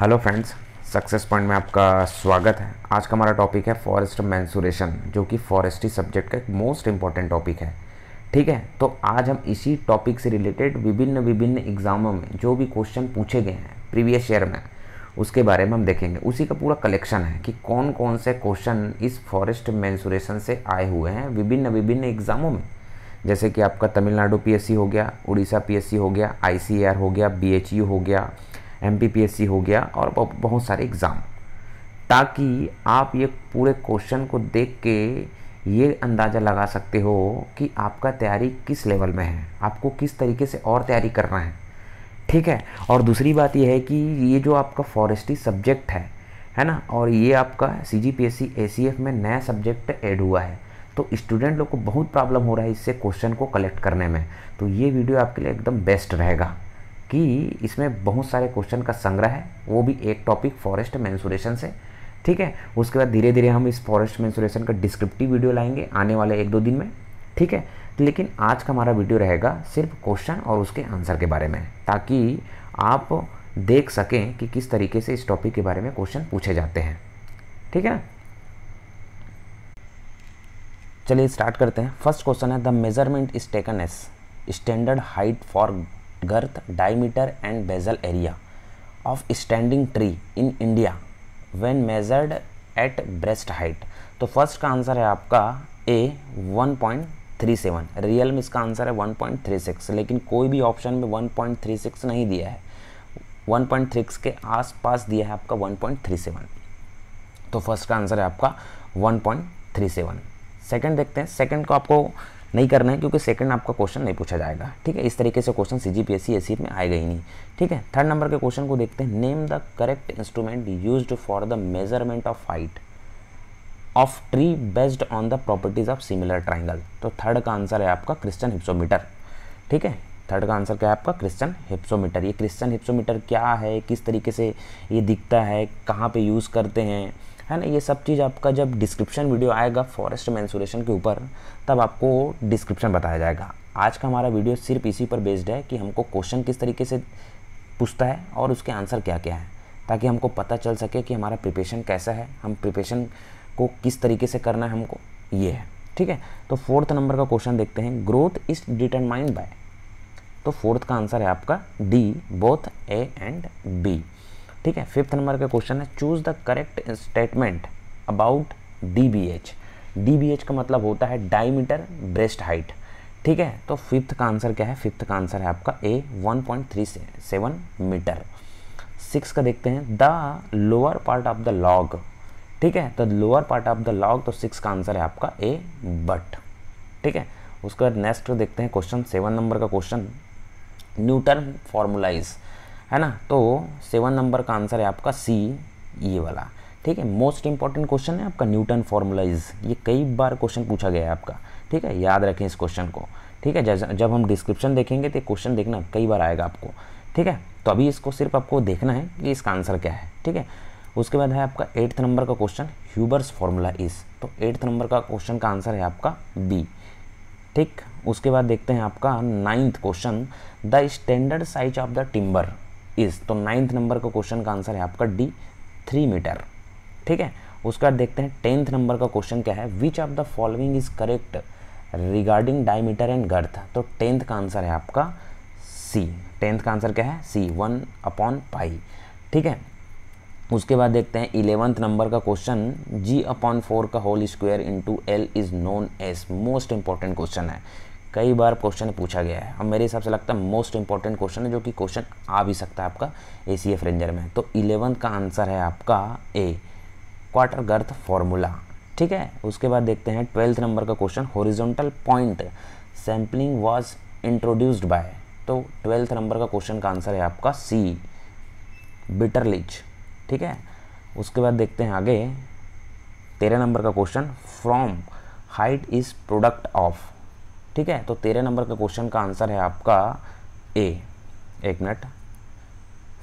hello friends success point में आपका स्वागत है आज का हमारा टॉपिक है फॉरेस्ट मैंसूरेशन जो कि फॉरेस्ट्री सब्जेक्ट का एक मोस्ट इम्पॉर्टेंट टॉपिक है ठीक है तो आज हम इसी टॉपिक से रिलेटेड विभिन्न विभिन्न एग्जामों में जो भी क्वेश्चन पूछे गए हैं प्रीवियस ईयर में उसके बारे में हम देखेंगे उसी का पूरा कलेक्शन है कि कौन कौन से क्वेश्चन इस फॉरेस्ट मैंसूरेशन से आए हुए हैं विभिन्न विभिन्न एग्जामों में जैसे कि आपका तमिलनाडु पीएससी हो गया उड़ीसा पीएससी हो गया आईसीआर हो गया बीएचयू हो गया एम हो गया और बहुत सारे एग्ज़ाम ताकि आप ये पूरे क्वेश्चन को देख के ये अंदाज़ा लगा सकते हो कि आपका तैयारी किस लेवल में है आपको किस तरीके से और तैयारी करना है ठीक है और दूसरी बात यह है कि ये जो आपका फॉरेस्टी सब्जेक्ट है है ना और ये आपका C G P S C A C F में नया सब्जेक्ट ऐड हुआ है तो स्टूडेंट लोग को बहुत प्रॉब्लम हो रहा है इससे क्वेश्चन को कलेक्ट करने में तो ये वीडियो आपके लिए एकदम बेस्ट रहेगा कि इसमें बहुत सारे क्वेश्चन का संग्रह है वो भी एक टॉपिक फॉरेस्ट मैंसुरेशन से ठीक है उसके बाद धीरे धीरे हम इस फॉरेस्ट मैंसुरेशन का डिस्क्रिप्टिव वीडियो लाएंगे आने वाले एक दो दिन में ठीक है लेकिन आज का हमारा वीडियो रहेगा सिर्फ क्वेश्चन और उसके आंसर के बारे में ताकि आप देख सकें कि किस तरीके से इस टॉपिक के बारे में क्वेश्चन पूछे जाते हैं ठीक है ना चलिए स्टार्ट करते हैं फर्स्ट क्वेश्चन है the measurement is taken as standard height for girth diameter and basal area of standing tree in India when measured at breast height तो फर्स्ट का आंसर है आपका ए 1.37 रियल में इसका आंसर है 1.36 लेकिन कोई भी ऑप्शन में 1.36 नहीं दिया है 1.36 के आसपास दिया है आपका 1.37 तो फर्स्ट का आंसर है आपका 1.37 सेकंड देखते हैं सेकंड को आपको नहीं करना है क्योंकि सेकंड आपका क्वेश्चन नहीं पूछा जाएगा ठीक है इस तरीके से question C G P S C S में आएगा ही नहीं ठीक है थर्ड नंबर के क्वेश्चन को देखते हैं name the correct instrument use for the measurement of height of tree based on the properties of similar triangle तो थर्ड का आंसर है आपका क्रिश्चन हिप्सोमीटर ठीक है थर्ड का आंसर क्या है आपका क्रिश्चन हिप्सोमीटर ये क्रिश्चन हिप्सोमीटर क्या है किस तरीके से ये दिखता है कहाँ पे यूज़ करते हैं है ना ये सब चीज़ आपका जब डिस्क्रिप्शन वीडियो आएगा फॉरेस्ट मैंसूरेशन के ऊपर तब आपको डिस्क्रिप्शन बताया जाएगा आज का हमारा वीडियो सिर्फ इसी पर बेस्ड है कि हमको क्वेश्चन किस तरीके से पूछता है और उसके आंसर क्या क्या है ताकि हमको पता चल सके कि हमारा प्रिपेशन कैसा है हम प्रिपेशन को किस तरीके से करना है हमको ये है ठीक है तो फोर्थ नंबर का क्वेश्चन देखते हैं ग्रोथ इज डिटरमाइंड बाय तो फोर्थ का आंसर है आपका D both A and B ठीक है फिफ्थ नंबर का क्वेश्चन है choose the correct statement about D B H D B H का मतलब होता है डायमीटर ब्रेस्ट हाइट ठीक है तो फिफ्थ का आंसर क्या है फिफ्थ का आंसर है आपका A one point three seven metre six का देखते हैं the lower part of the log ठीक है तो lower part of the log तो सिक्स का आंसर है आपका ए बट ठीक है उसके बाद नेक्स्ट देखते हैं क्वेश्चन सेवन नंबर का क्वेश्चन न्यूटन फॉर्मुलाइज है ना तो सेवन नंबर का आंसर है आपका सी ये वाला ठीक है मोस्ट इंपॉर्टेंट क्वेश्चन है आपका न्यूटन फॉर्मूलाइज ये कई बार क्वेश्चन पूछा गया है आपका ठीक है याद रखें इस क्वेश्चन को ठीक है जब हम डिस्क्रिप्शन देखेंगे तो क्वेश्चन देखना कई बार आएगा आपको ठीक है तो अभी इसको सिर्फ आपको देखना है कि इसका आंसर क्या है ठीक है उसके बाद है आपका एट्थ नंबर का क्वेश्चन ह्यूबर्स फॉर्मूला इस तो एट्थ नंबर का क्वेश्चन का आंसर है आपका बी ठीक उसके बाद देखते हैं आपका ninth question the standard size of the timber is तो नाइन्थ नंबर का क्वेश्चन का आंसर है आपका डी थ्री मीटर ठीक है उसका देखते हैं टेंथ नंबर का क्वेश्चन क्या है which of the following is correct regarding diameter and girth तो टेंथ का आंसर है आपका सी टेंथ का आंसर क्या है सी वन अपॉन पाई ठीक है उसके बाद देखते हैं इलेवंथ नंबर का क्वेश्चन जी अपॉन फोर का whole square into L is known as most important question है कई बार क्वेश्चन पूछा गया है अब मेरे हिसाब से लगता है मोस्ट इंपॉर्टेंट क्वेश्चन है जो कि क्वेश्चन आ भी सकता है आपका ए सी एफ रेंजर में तो इलेवंथ का आंसर है आपका ए क्वार्टर गर्थ फॉर्मूला ठीक है उसके बाद देखते हैं ट्वेल्थ नंबर का question horizontal point sampling was introduced by तो ट्वेल्थ नंबर का क्वेश्चन का आंसर है आपका सी बिटरलिच ठीक है उसके बाद देखते हैं आगे तेरह नंबर का question form height is product of ठीक है तो तेरह नंबर के क्वेश्चन का आंसर है आपका ए एक मिनट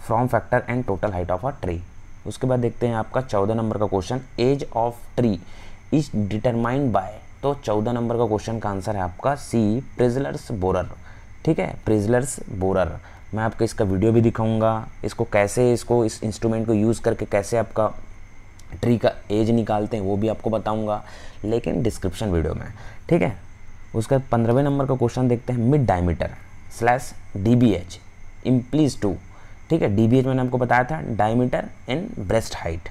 form factor and total height of a tree उसके बाद देखते हैं आपका चौदह नंबर का question age of tree is determined by तो चौदह नंबर का क्वेश्चन का आंसर है आपका सी प्रिजलर्स बोरर ठीक है प्रिजलर्स बोरर मैं आपको इसका वीडियो भी दिखाऊंगा इसको कैसे इसको इस इंस्ट्रूमेंट को यूज़ करके कैसे आपका ट्री का एज निकालते हैं वो भी आपको बताऊंगा लेकिन डिस्क्रिप्शन वीडियो में ठीक है उसका पंद्रहवें नंबर का क्वेश्चन देखते हैं mid diameter slash D B H implies to ठीक है डी बी एच मैंने आपको बताया था डायमीटर एंड ब्रेस्ट हाइट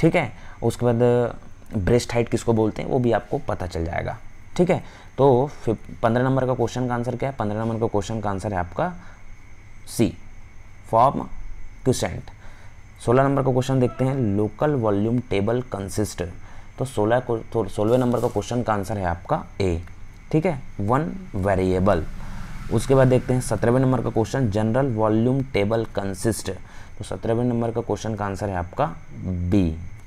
ठीक है उसके बाद ब्रेस्ट हाइट किसको बोलते हैं वो भी आपको पता चल जाएगा ठीक है तो पंद्रह नंबर का क्वेश्चन का आंसर क्या है पंद्रह नंबर का क्वेश्चन का आंसर है आपका सी फॉर्म क्यूसेंट सोलह नंबर का क्वेश्चन देखते हैं लोकल वॉल्यूम टेबल कंसिस्ट तो सोलह तो सोलहवें नंबर का क्वेश्चन का आंसर है आपका ए ठीक है वन वेरिएबल उसके बाद देखते हैं सत्रहवें नंबर का question general volume table consist तो सत्रहवें नंबर का क्वेश्चन का आंसर है आपका बी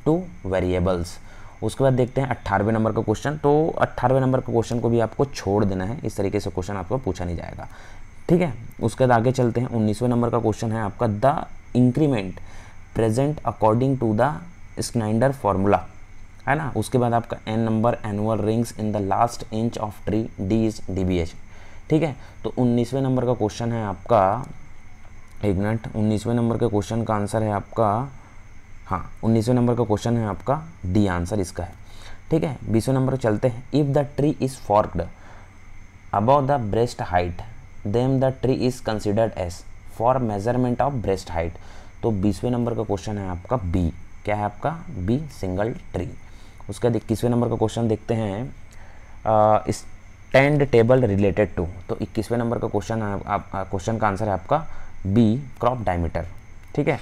टू वेरिएबल्स उसके बाद देखते हैं अट्ठारहवें नंबर का क्वेश्चन तो अट्ठारहवें नंबर का क्वेश्चन को भी आपको छोड़ देना है इस तरीके से क्वेश्चन आपको पूछा नहीं जाएगा ठीक है उसके बाद आगे चलते हैं उन्नीसवें नंबर का क्वेश्चन है आपका the increment present according to the Schneider formula है ना उसके बाद आपका N number annual rings in the last inch of tree D is D B H ठीक है तो उन्नीसवें नंबर का क्वेश्चन है आपका एक मिनट उन्नीसवें नंबर के क्वेश्चन का आंसर है आपका हाँ उन्नीसवें नंबर का क्वेश्चन है आपका डी आंसर इसका है ठीक है बीसवें नंबर चलते हैं if the tree is forked above the breast height then the tree is considered as for measurement of breast height तो बीसवें नंबर का क्वेश्चन है आपका बी क्या है आपका बी सिंगल ट्री उसका इक्कीसवें नंबर का क्वेश्चन देखते हैं स्टैंड टेबल रिलेटेड टू तो इक्कीसवें नंबर का क्वेश्चन क्वेश्चन का आंसर है आपका बी क्रॉप डायमीटर ठीक है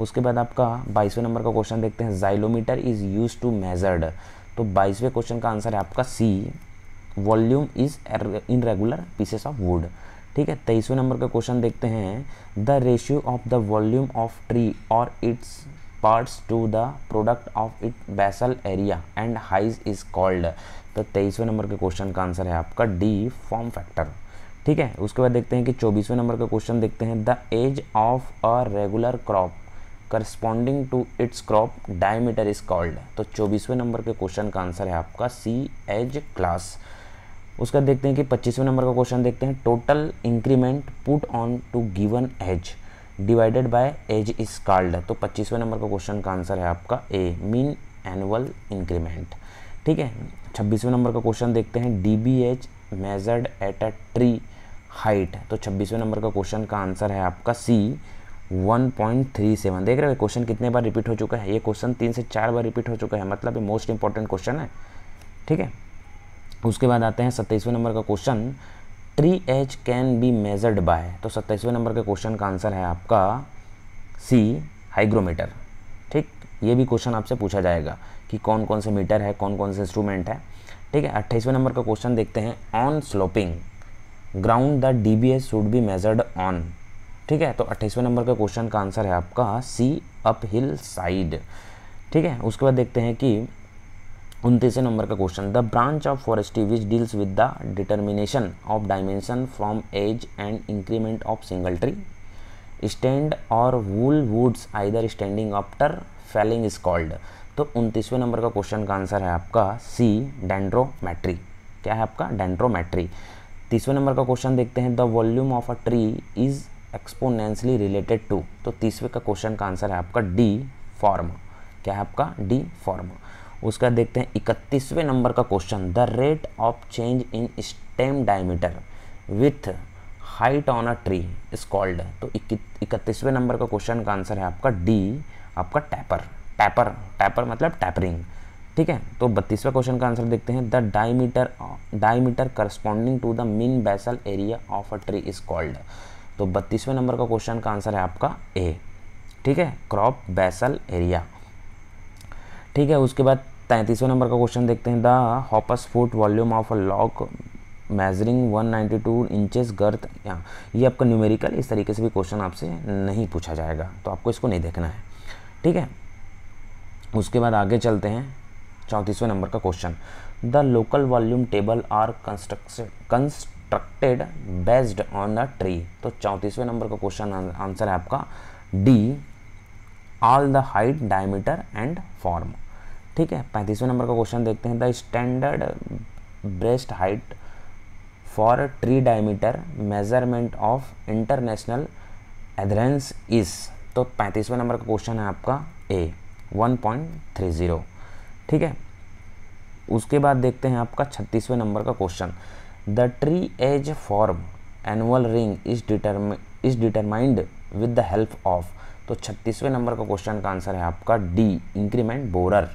उसके बाद आपका बाईसवें नंबर का क्वेश्चन देखते हैं xylometer is use to measured तो बाईसवें क्वेश्चन का आंसर है आपका C volume is in regular pieces of wood ठीक है तेईसवें नंबर का क्वेश्चन देखते हैं the ratio of the volume of tree और its parts to the product of its basal area and height is called तो तेईसवें नंबर के क्वेश्चन का आंसर है आपका डी फॉर्म फैक्टर ठीक है उसके बाद देखते हैं कि चौबीसवें नंबर का क्वेश्चन देखते हैं the age of a regular crop corresponding to its crop diameter is called तो चौबीसवें नंबर के क्वेश्चन का आंसर है आपका सी एज क्लास उसका देखते हैं कि पच्चीसवें नंबर का क्वेश्चन देखते हैं total increment put on to given age divided by age is called तो पच्चीसवें नंबर का क्वेश्चन का आंसर है आपका ए मीन एनुअल इंक्रीमेंट ठीक है छब्बीसवें नंबर का क्वेश्चन देखते हैं D B H measured at a tree height तो छब्बीसवें नंबर का क्वेश्चन का आंसर है आपका सी 1.37 देख रहे हो क्वेश्चन कितने बार रिपीट हो चुका है ये क्वेश्चन तीन से चार बार रिपीट हो चुका है मतलब ये मोस्ट इंपॉर्टेंट क्वेश्चन है ठीक है उसके बाद आते हैं सत्ताईसवें नंबर का question three H can be measured by तो सत्ताईसवें नंबर के क्वेश्चन का आंसर है आपका सी हाइग्रोमीटर ठीक ये भी क्वेश्चन आपसे पूछा जाएगा कि कौन कौन से मीटर है कौन कौन से इंस्ट्रूमेंट है ठीक है अट्ठाईसवें नंबर का क्वेश्चन देखते हैं on sloping ground the D B S should be measured on ठीक है तो अट्ठाईसवें नंबर का क्वेश्चन का आंसर है आपका सी अप हिल साइड ठीक है उसके बाद देखते हैं कि उनतीसवें नंबर का question the branch of forestry which deals with the determination of dimension from age and increment of single tree stand और whole woods either standing after felling is called तो उनतीसवें नंबर का क्वेश्चन का answer है आपका सी डेंड्रोमैट्री क्या है आपका डेंड्रोमैट्री तीसवें नंबर का क्वेश्चन देखते हैं the volume of a tree is exponentially related to तो तीसवें का क्वेश्चन का आंसर है आपका डी फॉर्म क्या है आपका डी फॉर्म उसका देखते हैं इकतीसवें नंबर का question the rate of change in stem diameter with height on a tree is called तो इकतीसवें नंबर का क्वेश्चन का आंसर है आपका डी आपका टैपर टैपर टैपर मतलब टैपरिंग ठीक है तो बत्तीसवा क्वेश्चन का आंसर देखते हैं the diameter diameter corresponding to the mean basal area of a tree is called तो बत्तीसवें नंबर का क्वेश्चन का आंसर है आपका ए ठीक है क्रॉप बेसल एरिया ठीक है उसके बाद तैंतीसवें नंबर का क्वेश्चन देखते हैं the hoppus foot volume of a log measuring 192 inches girth या ये आपका न्यूमेरिकल इस तरीके से भी क्वेश्चन आपसे नहीं पूछा जाएगा तो आपको इसको नहीं देखना है ठीक है उसके बाद आगे चलते हैं चौंतीसवें नंबर का question the local volume table are constructed constructed based on the tree तो चौंतीसवें नंबर का क्वेश्चन आंसर है आपका D all the height diameter and form ठीक है पैंतीसवें नंबर का क्वेश्चन देखते हैं the standard breast height for tree diameter measurement of international adherence is तो पैंतीसवें नंबर का क्वेश्चन है आपका ए 1.30 ठीक है उसके बाद देखते हैं आपका छत्तीसवें नंबर का question the tree age form annual ring is डिटर्म is determined with the help of तो छत्तीसवें नंबर का क्वेश्चन का आंसर है आपका डी इंक्रीमेंट बोरर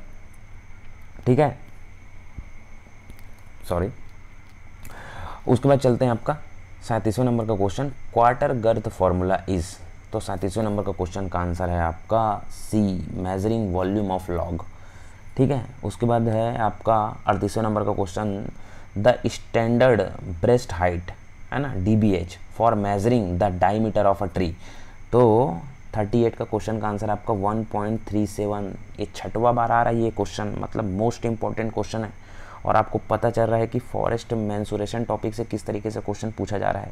ठीक है सॉरी उसके बाद चलते हैं आपका सैंतीसवें नंबर का question quarter girth formula is तो सैंतीसवें नंबर का क्वेश्चन का आंसर है आपका C measuring volume of log ठीक है उसके बाद है आपका अड़तीसवें नंबर का question the standard breast height है ना D B H for measuring the diameter of a tree तो थर्टी एट का क्वेश्चन का आंसर आपका वन पॉइंट थ्री सेवन ये छठवा बार आ रहा है ये क्वेश्चन मतलब मोस्ट इंपॉर्टेंट क्वेश्चन है और आपको पता चल रहा है कि फॉरेस्ट मैंसुरेशन टॉपिक से किस तरीके से क्वेश्चन पूछा जा रहा है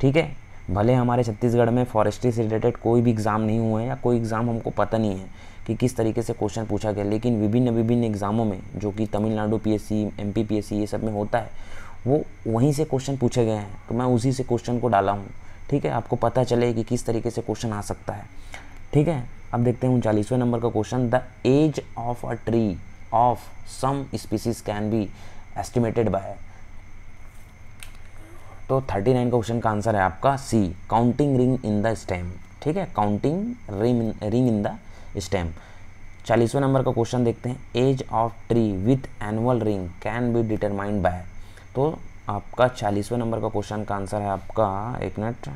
ठीक है भले हमारे छत्तीसगढ़ में फॉरेस्ट्री से रिलेटेड कोई भी एग्ज़ाम नहीं हुए हैं या कोई एग्ज़ाम हमको पता नहीं है कि किस तरीके से क्वेश्चन पूछा गया लेकिन विभिन्न विभिन्न एग्ज़ामों में जो कि तमिलनाडु एस सी ये सब में होता है वो वहीं से क्वेश्चन पूछे गए हैं तो मैं उसी से क्वेश्चन को डाला हूँ ठीक है आपको पता चले कि किस तरीके से क्वेश्चन आ सकता है ठीक है अब देखते हैं उनचालीसवें नंबर का question the age of a tree of some species can be estimated by तो 39 क्वेश्चन का आंसर है आपका C counting ring in the stem ठीक है counting ring ring in the stem चालीसवें नंबर का क्वेश्चन देखते हैं age of tree with annual ring can be determined by तो आपका चालीसवें नंबर का क्वेश्चन का आंसर है आपका एक मिनट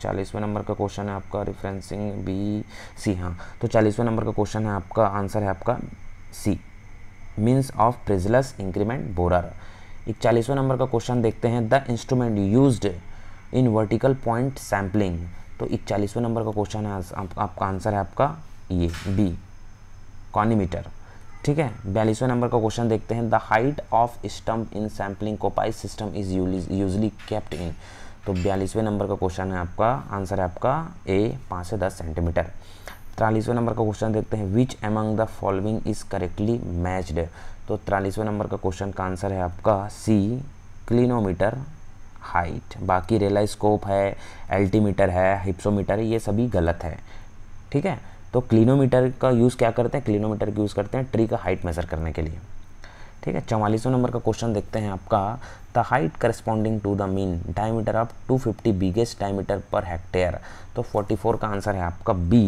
चालीसवें नंबर का क्वेश्चन है आपका रिफ्रेंसिंग बी सी हाँ तो चालीसवें नंबर का क्वेश्चन है आपका आंसर है आपका C means of Pressler's increment borer एक चालीसवें नंबर का क्वेश्चन देखते हैं the instrument use in vertical point sampling तो एक चालीसवें नंबर का क्वेश्चन है आपका आंसर है आपका ये बी कॉनीमीटर ठीक है बयालीसवें नंबर का क्वेश्चन देखते हैं the height of stump in sampling coppice system is usually kept in तो बयालीसवें नंबर का क्वेश्चन है आपका आंसर है आपका ए पाँच से दस सेंटीमीटर तिरालीसवें नंबर का क्वेश्चन देखते हैं which among the following is correctly matched तो तिरालीसवें नंबर का क्वेश्चन का आंसर है आपका सी क्लिनोमीटर हाइट बाकी रेलाइस्कोप है एल्टीमीटर है हिप्सोमीटर ये सभी गलत है ठीक है तो क्लिनोमीटर का यूज़ क्या करते हैं क्लिनोमीटर का यूज़ करते हैं ट्री का हाइट मेज़र करने के लिए ठीक है चवालीसवें नंबर का क्वेश्चन देखते हैं आपका the height corresponding to the mean diameter of 250 biggest diameter per hectare तो 44 का आंसर है आपका बी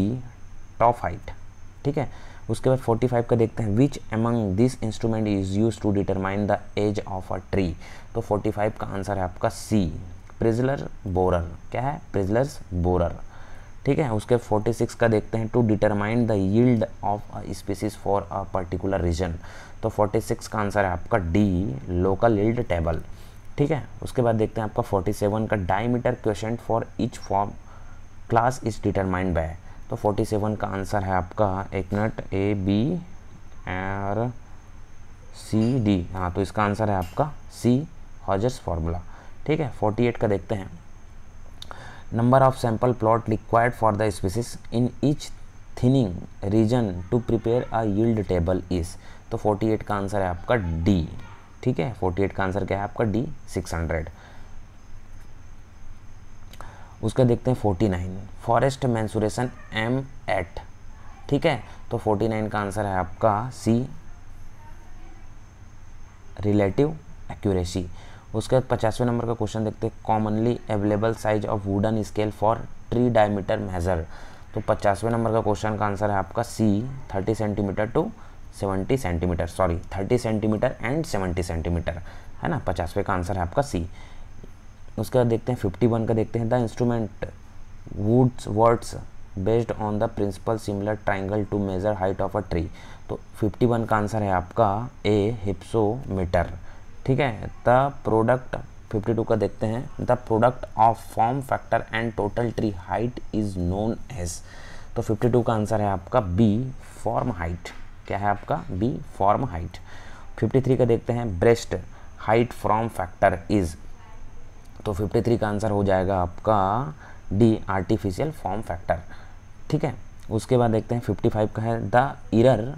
टॉप हाइट ठीक है उसके बाद 45 का देखते हैं which among this instrument is use to determine the age of a tree तो 45 का आंसर है आपका सी प्रिजलर बोरर क्या है प्रिजलर्स बोरर ठीक है उसके 46 का देखते हैं to determine the yield of a species for a particular region तो 46 का आंसर है आपका डी लोकल यील्ड टेबल ठीक है उसके बाद देखते हैं आपका 47 का diameter question for each form class is determined by तो 47 का आंसर है आपका एक minute A B R C D हाँ तो इसका आंसर है आपका सी हॉजर्स फार्मूला ठीक है 48 का देखते हैं number of sample plot required for the species in each thinning region to prepare a yield table is तो 48 का आंसर है आपका डी ठीक है 48 का आंसर क्या है आपका डी 600 उसका देखते हैं 49 फॉरेस्ट मैंसुरेशन एम एट ठीक है तो 49 का आंसर है आपका सी रिलेटिव एक्यूरेसी उसके बाद पचासवें नंबर का क्वेश्चन देखते हैं commonly available size of wooden scale for tree diameter measure तो पचासवें नंबर का क्वेश्चन का आंसर है आपका C thirty centimetre to seventy centimetre sorry thirty centimetre and seventy centimetre है ना पचासवें का आंसर है आपका सी उसके बाद देखते हैं फिफ्टी वन का देखते हैं the instrument woods words based on the principle similar triangle to measure height of a tree तो फिफ्टी वन का आंसर है आपका ए हिप्सोमीटर ठीक है द प्रोडक्ट 52 का देखते हैं the product of form factor and total tree height is known as तो 52 का आंसर है आपका बी फॉर्म हाइट क्या है आपका बी फॉर्म हाइट 53 का देखते हैं breast height from factor is तो 53 का आंसर हो जाएगा आपका डी आर्टिफिशियल फॉर्म फैक्टर ठीक है उसके बाद देखते हैं 55 का है the error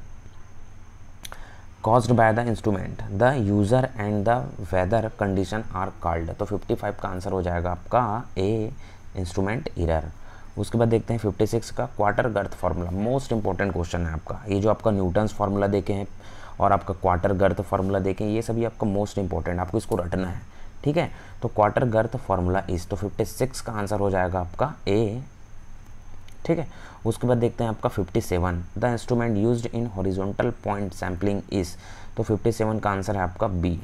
caused by the instrument the user and the weather condition are called तो 55 का आंसर हो जाएगा आपका ए इंस्ट्रूमेंट इरर उसके बाद देखते हैं 56 का quarter girth formula most important question है आपका ये जो आपका न्यूटन्स फार्मूला देखे हैं और आपका क्वार्टर गर्थ फार्मूला देखें ये सभी आपका मोस्ट इंपॉर्टेंट आपको इसको रटना है ठीक है तो क्वार्टर गर्थ फार्मूला इज तो 56 का आंसर हो जाएगा आपका ए ठीक है उसके बाद देखते हैं आपका 57 the instrument use in horizontal point sampling is तो 57 का आंसर है आपका बी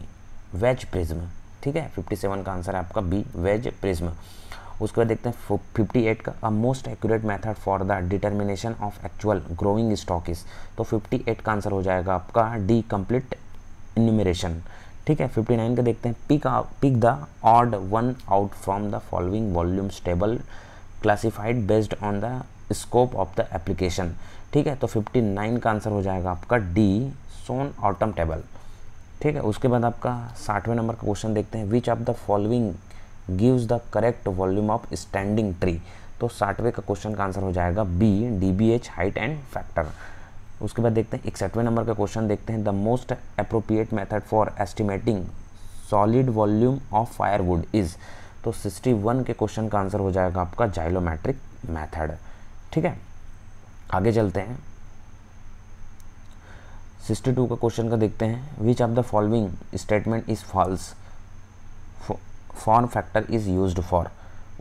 वेज प्रिज्म ठीक है 57 का आंसर है आपका बी वेज प्रिज्म उसके बाद देखते हैं 58 का a most accurate method for the determination of actual growing stock is तो 58 का आंसर हो जाएगा आपका डी कंप्लीट इन्यूमरेशन ठीक है 59 का देखते हैं pick pick the odd one out from the following volumes table classified based on the scope of the application ठीक है तो 59 का आंसर हो जाएगा आपका डी सोन ऑटम टेबल ठीक है उसके बाद आपका साठवें नंबर का क्वेश्चन देखते हैं which of the following gives the correct volume of standing tree तो साठवें का क्वेश्चन का आंसर हो जाएगा B D B H height and factor उसके बाद देखते हैं इकसठवें नंबर का क्वेश्चन देखते हैं the most appropriate method for estimating solid volume of firewood is तो सिक्सटी वन के क्वेश्चन का आंसर हो जाएगा आपका जाइलोमेट्रिक मैथड ठीक है आगे चलते हैं सिक्सटी टू का क्वेश्चन का देखते हैं which of the following statement is false form factor is use for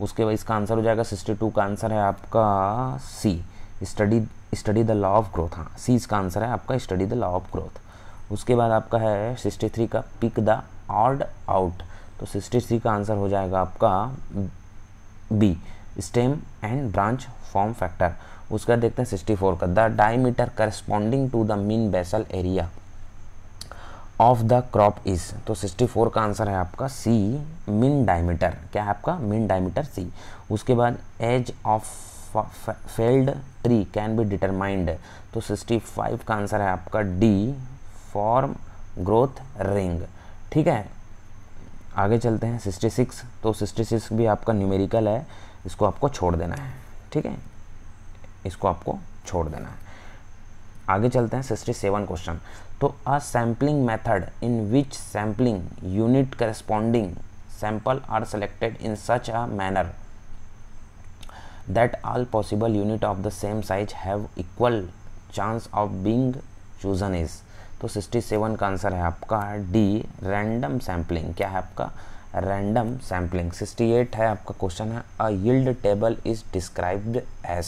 उसके बाद इसका आंसर हो जाएगा सिक्सटी टू का आंसर है आपका C study study the law of growth हाँ सी इसका आंसर है आपका study the law of growth उसके बाद आपका है सिक्सटी थ्री का पिक द ऑर्ड आउट तो सिक्सटी सी का आंसर हो जाएगा आपका B stem and branch form factor उसका देखते हैं सिक्सटी फोर का the diameter corresponding to the mean basal area of the crop is तो सिक्सटी फोर का आंसर है आपका सी मिन डायमीटर क्या है आपका मिन डायमीटर सी उसके बाद age of felled tree can be determined तो सिक्सटी फाइव का आंसर है आपका डी फॉर्म ग्रोथ रिंग ठीक है आगे चलते हैं सिक्सटी सिक्स तो सिक्सटी सिक्स भी आपका न्यूमेरिकल है इसको आपको छोड़ देना है ठीक है इसको आपको छोड़ देना है आगे चलते हैं सिक्सटी सेवन क्वेश्चन तो a sampling method in which sampling unit corresponding sample are selected in such a manner that all possible unit of the same size have equal chance of being chosen is तो 67 का answer है आपका D random sampling क्या है आपका random sampling 68 है आपका question है a yield table is described as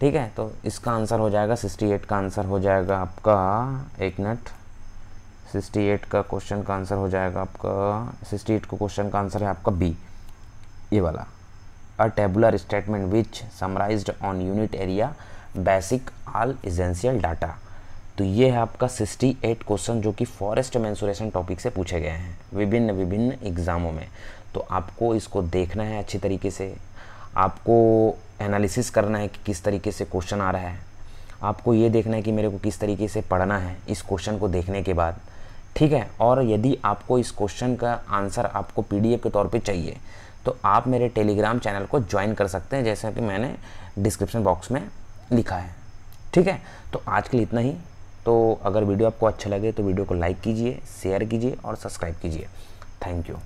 ठीक है तो इसका आंसर हो जाएगा 68 का आंसर हो जाएगा आपका एक मिनट 68 का क्वेश्चन का आंसर हो जाएगा आपका 68 का क्वेश्चन का आंसर है आपका बी ये वाला a tabular statement which summarise on unit area basic all essential data तो ये है आपका 68 क्वेश्चन जो कि फॉरेस्ट मैंसुरेशन टॉपिक से पूछे गए हैं विभिन्न विभिन्न एग्ज़ामों में तो आपको इसको देखना है अच्छी तरीके से आपको एनालिसिस करना है कि किस तरीके से क्वेश्चन आ रहा है आपको ये देखना है कि मेरे को किस तरीके से पढ़ना है इस क्वेश्चन को देखने के बाद ठीक है और यदि आपको इस क्वेश्चन का आंसर आपको पी के तौर पर चाहिए तो आप मेरे टेलीग्राम चैनल को ज्वाइन कर सकते हैं जैसा कि मैंने डिस्क्रिप्शन बॉक्स में लिखा है ठीक है तो आज के लिए इतना ही तो अगर वीडियो आपको अच्छा लगे तो वीडियो को लाइक कीजिए शेयर कीजिए और सब्सक्राइब कीजिए थैंक यू